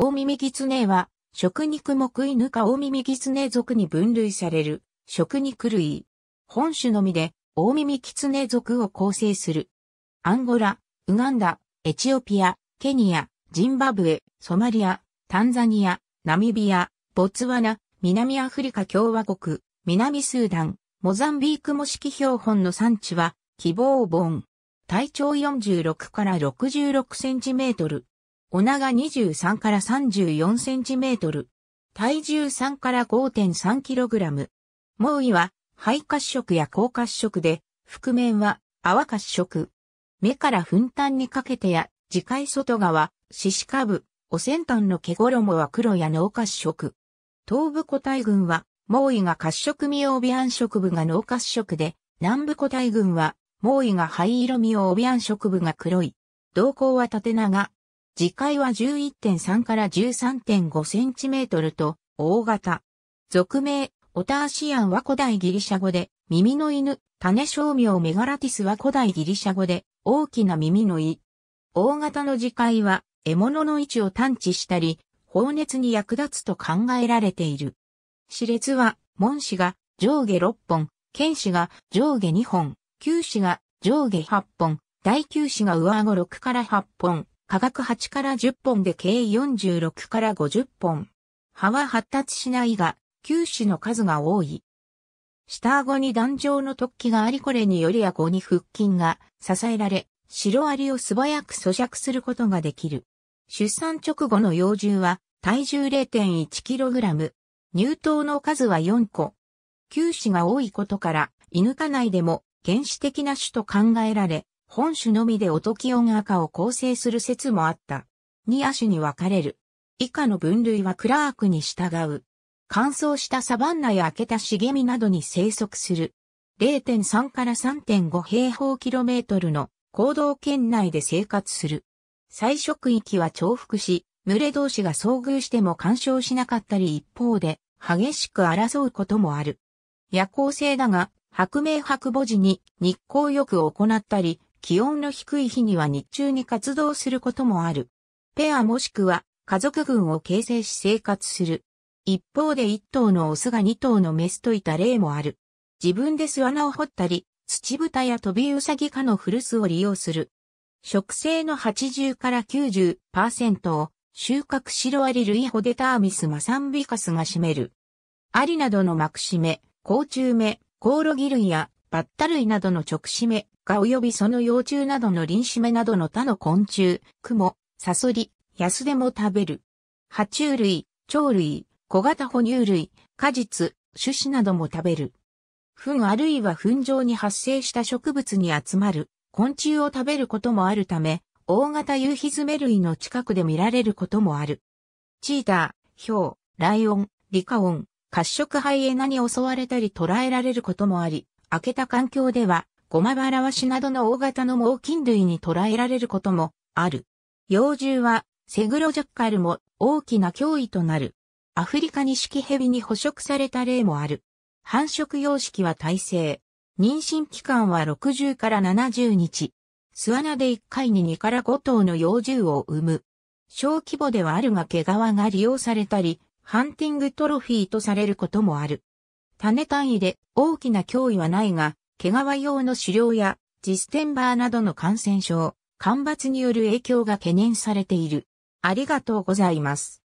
大耳狐は、食肉目犬か大耳狐属に分類される、食肉類。本種のみで、大耳狐属を構成する。アンゴラ、ウガンダ、エチオピア、ケニア、ジンバブエ、ソマリア、タンザニア、ナミビア、ボツワナ、南アフリカ共和国、南スーダン、モザンビーク模式標本の産地は、希望盆。体長46から66センチメートル、お長23から34センチメートル。体重3から5.3キログラム。猛威は、肺褐色や高褐色で、覆面は泡褐色。目から粉端にかけてや、次回外側、四肢下部、お先端の毛衣は黒や脳褐色。東部個体群は、猛威が褐色味帯暗色部が脳褐色で、南部個体群は、猛威が灰色味帯暗色部が黒い。瞳孔は縦長、次回は11.3から13.5センチメートルと大型。俗名、オターシアンは古代ギリシャ語で、耳の犬、種商名メガラティスは古代ギリシャ語で、大きな耳の胃。大型の次回は、獲物の位置を探知したり、放熱に役立つと考えられている。熾列は、門歯が上下6本、剣歯が上下2本、球歯が上下8本、大球歯が上顎6から8本、化学8から10本で計46から50本。葉は発達しないが、球種の数が多い。下顎に壇上の突起がありこれにより顎に腹筋が支えられ、白アリを素早く咀嚼することができる。出産直後の幼獣は体重 0.1kg、乳頭の数は4個。球種が多いことから、犬科内でも原始的な種と考えられ、本種のみでオトキオ赤を構成する説もあった。二亜種に分かれる。以下の分類はクラークに従う。乾燥したサバンナや開けた茂みなどに生息する。0.3から3.5平方キロメートルの行動圏内で生活する。初食域は重複し、群れ同士が遭遇しても干渉しなかったり一方で激しく争うこともある。夜行性だが、白明白母時に日光浴を行ったり、気温の低い日には日中に活動することもある。ペアもしくは家族群を形成し生活する。一方で一頭のオスが二頭のメスといた例もある。自分で巣穴を掘ったり、土豚や飛びウサギ科の古巣を利用する。植生の80から90%を収穫シロアリ類ホデターミスマサンビカスが占める。アリなどの膜締め、甲虫メ、コオロギ類やバッタ類などの直シめ、蚊及びその幼虫などのリンシメなどの他の昆虫、クモ、サソリ、ヤスデも食べる。爬虫類、鳥類、小型哺乳類、果実、種子なども食べる。糞あるいは糞状に発生した植物に集まる昆虫を食べることもあるため、大型夕日詰類の近くで見られることもある。チーター、ヒョウ、ライオン、リカオン、褐色ハイエナに襲われたり捕らえられることもあり、開けた環境ではゴマバラワシなどの大型の猛禽類に捕らえられることもある。幼獣はセグロジャッカルも大きな脅威となる。アフリカニシキヘビに捕食された例もある。繁殖様式は耐性。妊娠期間は60から70日。巣穴で1回に2から5頭の幼獣を産む。小規模ではあるが毛皮が利用されたり、ハンティングトロフィーとされることもある。種単位で大きな脅威はないが、毛皮用の狩猟やジステンバーなどの感染症、干ばつによる影響が懸念されている。ありがとうございます。